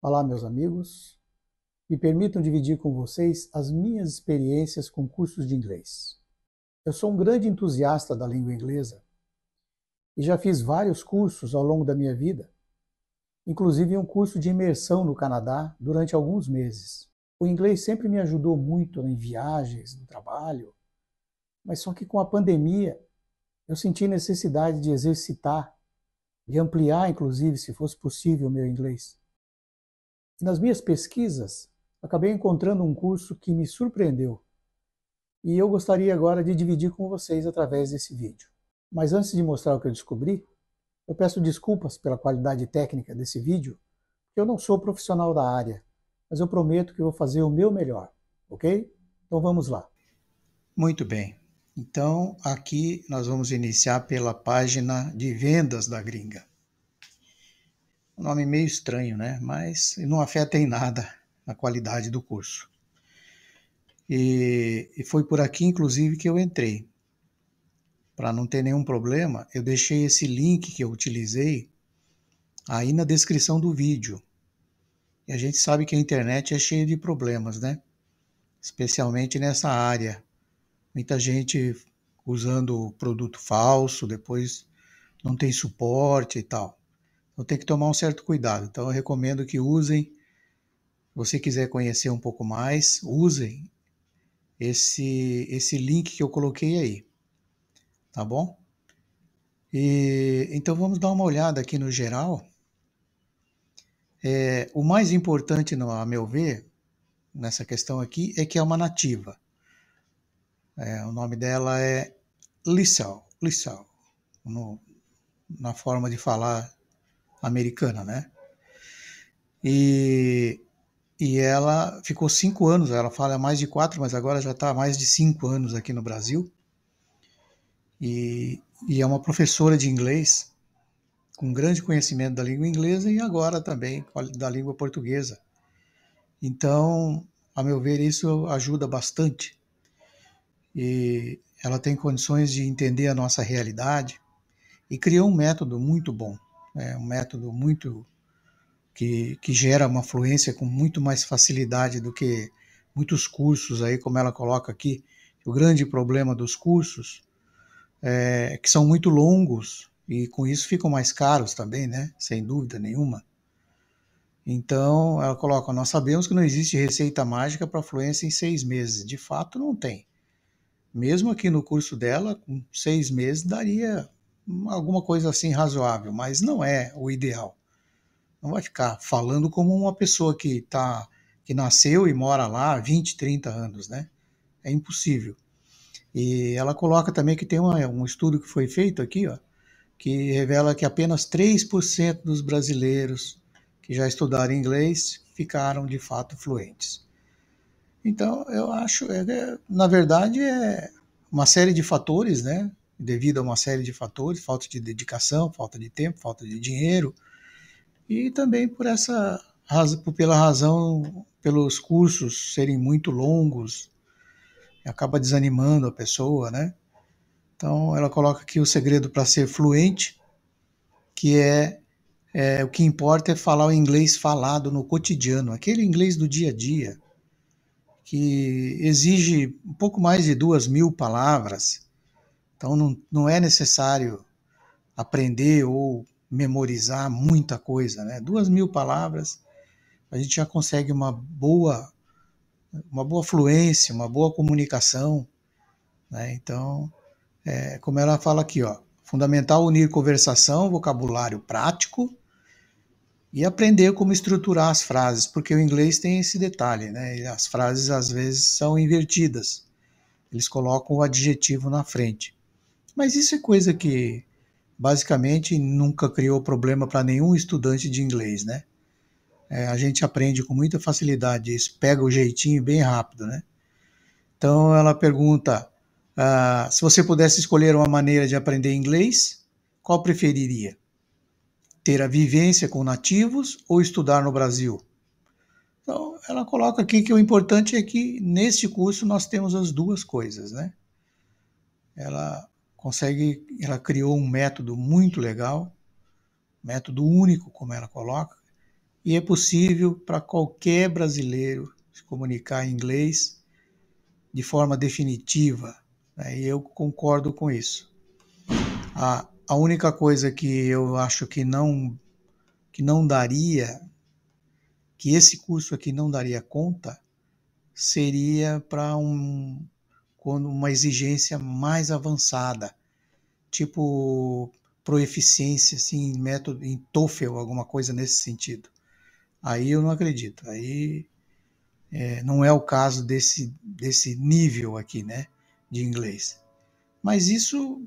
Olá, meus amigos. Me permitam dividir com vocês as minhas experiências com cursos de inglês. Eu sou um grande entusiasta da língua inglesa e já fiz vários cursos ao longo da minha vida, inclusive um curso de imersão no Canadá durante alguns meses. O inglês sempre me ajudou muito em viagens, no trabalho, mas só que com a pandemia eu senti necessidade de exercitar, de ampliar, inclusive, se fosse possível, o meu inglês. E nas minhas pesquisas, acabei encontrando um curso que me surpreendeu. E eu gostaria agora de dividir com vocês através desse vídeo. Mas antes de mostrar o que eu descobri, eu peço desculpas pela qualidade técnica desse vídeo, porque eu não sou profissional da área, mas eu prometo que vou fazer o meu melhor, ok? Então vamos lá. Muito bem. Então aqui nós vamos iniciar pela página de vendas da gringa. Um nome meio estranho, né? Mas não afeta em nada a qualidade do curso. E, e foi por aqui, inclusive, que eu entrei. Para não ter nenhum problema, eu deixei esse link que eu utilizei aí na descrição do vídeo. E a gente sabe que a internet é cheia de problemas, né? Especialmente nessa área. Muita gente usando produto falso, depois não tem suporte e tal. Então tem que tomar um certo cuidado. Então eu recomendo que usem, se você quiser conhecer um pouco mais, usem esse, esse link que eu coloquei aí. Tá bom? E, então vamos dar uma olhada aqui no geral. É, o mais importante, no, a meu ver, nessa questão aqui, é que é uma nativa. É, o nome dela é Lissau, Lissau, no, na forma de falar americana, né? E, e ela ficou cinco anos, ela fala mais de quatro, mas agora já está mais de cinco anos aqui no Brasil. E, e é uma professora de inglês com grande conhecimento da língua inglesa e agora também da língua portuguesa. Então, a meu ver, isso ajuda bastante. E ela tem condições de entender a nossa realidade e criou um método muito bom é um método muito que, que gera uma fluência com muito mais facilidade do que muitos cursos aí, como ela coloca aqui. O grande problema dos cursos é que são muito longos e com isso ficam mais caros também, né? Sem dúvida nenhuma. Então, ela coloca: nós sabemos que não existe receita mágica para fluência em seis meses. De fato, não tem. Mesmo aqui no curso dela, com seis meses daria alguma coisa assim razoável, mas não é o ideal. Não vai ficar falando como uma pessoa que tá que nasceu e mora lá há 20, 30 anos, né? É impossível. E ela coloca também que tem uma, um estudo que foi feito aqui, ó, que revela que apenas 3% dos brasileiros que já estudaram inglês ficaram de fato fluentes. Então, eu acho, é, na verdade, é uma série de fatores, né? devido a uma série de fatores, falta de dedicação, falta de tempo, falta de dinheiro, e também por essa pela razão pelos cursos serem muito longos, acaba desanimando a pessoa, né? Então ela coloca aqui o segredo para ser fluente, que é, é o que importa é falar o inglês falado no cotidiano, aquele inglês do dia a dia, que exige um pouco mais de duas mil palavras então não, não é necessário aprender ou memorizar muita coisa, né? Duas mil palavras, a gente já consegue uma boa, uma boa fluência, uma boa comunicação, né? Então, é, como ela fala aqui, ó, fundamental unir conversação, vocabulário prático e aprender como estruturar as frases, porque o inglês tem esse detalhe, né? As frases às vezes são invertidas, eles colocam o adjetivo na frente. Mas isso é coisa que basicamente nunca criou problema para nenhum estudante de inglês, né? É, a gente aprende com muita facilidade isso, pega o jeitinho bem rápido, né? Então ela pergunta: ah, se você pudesse escolher uma maneira de aprender inglês, qual preferiria? Ter a vivência com nativos ou estudar no Brasil? Então ela coloca aqui que o importante é que neste curso nós temos as duas coisas, né? Ela consegue, ela criou um método muito legal, método único, como ela coloca, e é possível para qualquer brasileiro se comunicar em inglês de forma definitiva. Né? E eu concordo com isso. A, a única coisa que eu acho que não que não daria, que esse curso aqui não daria conta, seria para um, quando uma exigência mais avançada, tipo proeficiência, assim, método, em TOEFL, alguma coisa nesse sentido. Aí eu não acredito. Aí é, não é o caso desse, desse nível aqui, né, de inglês. Mas isso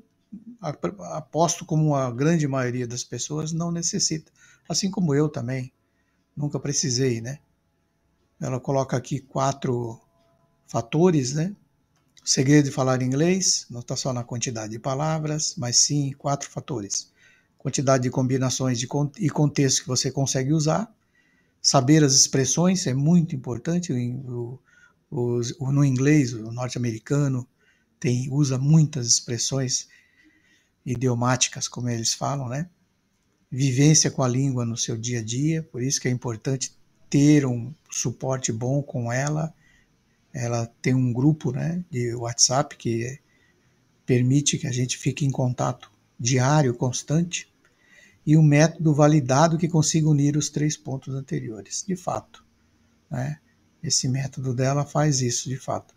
aposto como a grande maioria das pessoas não necessita, assim como eu também. Nunca precisei, né? Ela coloca aqui quatro fatores, né? O segredo de falar inglês não está só na quantidade de palavras, mas sim em quatro fatores: quantidade de combinações de e contexto que você consegue usar, saber as expressões é muito importante. O, o, o, no inglês, o norte-americano tem usa muitas expressões idiomáticas, como eles falam, né? Vivência com a língua no seu dia a dia, por isso que é importante ter um suporte bom com ela ela tem um grupo né, de WhatsApp que permite que a gente fique em contato diário, constante, e um método validado que consiga unir os três pontos anteriores, de fato. Né? Esse método dela faz isso, de fato.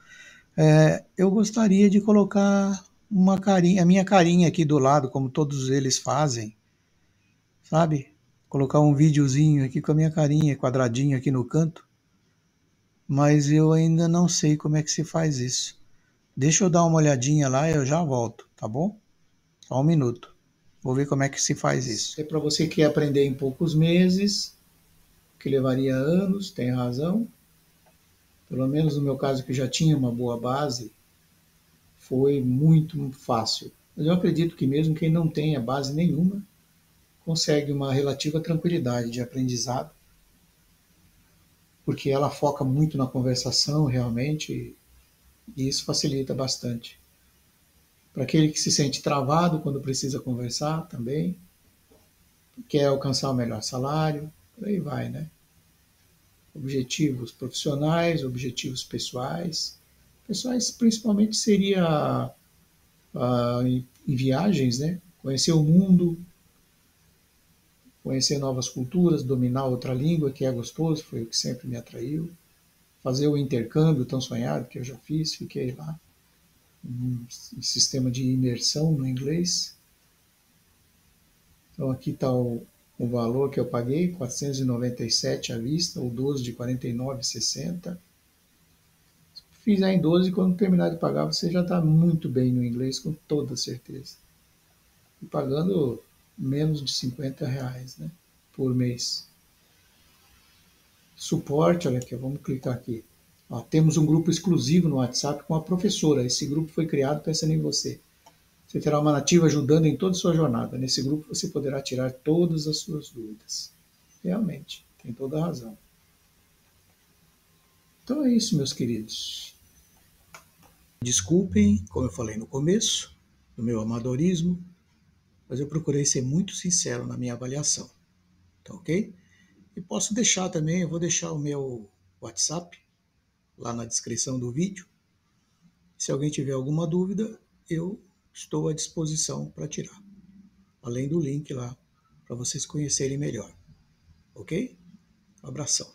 É, eu gostaria de colocar uma carinha, a minha carinha aqui do lado, como todos eles fazem, sabe? Colocar um videozinho aqui com a minha carinha quadradinho aqui no canto, mas eu ainda não sei como é que se faz isso. Deixa eu dar uma olhadinha lá e eu já volto, tá bom? Só um minuto. Vou ver como é que se faz isso. É para você que quer aprender em poucos meses, que levaria anos, tem razão. Pelo menos no meu caso, que já tinha uma boa base, foi muito fácil. Mas eu acredito que mesmo quem não tenha base nenhuma, consegue uma relativa tranquilidade de aprendizado porque ela foca muito na conversação realmente, e isso facilita bastante. Para aquele que se sente travado quando precisa conversar também, quer alcançar o um melhor salário, por aí vai, né? Objetivos profissionais, objetivos pessoais. Pessoais principalmente seria ah, em, em viagens, né? Conhecer o mundo, conhecer novas culturas, dominar outra língua, que é gostoso, foi o que sempre me atraiu. Fazer o intercâmbio tão sonhado que eu já fiz, fiquei lá, um sistema de imersão no inglês. Então aqui está o, o valor que eu paguei, 497 à vista, ou 12 de 49,60. aí em 12, quando terminar de pagar, você já está muito bem no inglês, com toda certeza. E pagando menos de 50 reais né, por mês. Suporte, olha aqui, vamos clicar aqui. Ó, temos um grupo exclusivo no WhatsApp com a professora. Esse grupo foi criado pensando em você. Você terá uma nativa ajudando em toda a sua jornada. Nesse grupo você poderá tirar todas as suas dúvidas. Realmente, tem toda a razão. Então é isso, meus queridos. Desculpem, como eu falei no começo, do meu amadorismo, mas eu procurei ser muito sincero na minha avaliação, tá ok? E posso deixar também, eu vou deixar o meu WhatsApp lá na descrição do vídeo. Se alguém tiver alguma dúvida, eu estou à disposição para tirar, além do link lá para vocês conhecerem melhor, ok? Um abração.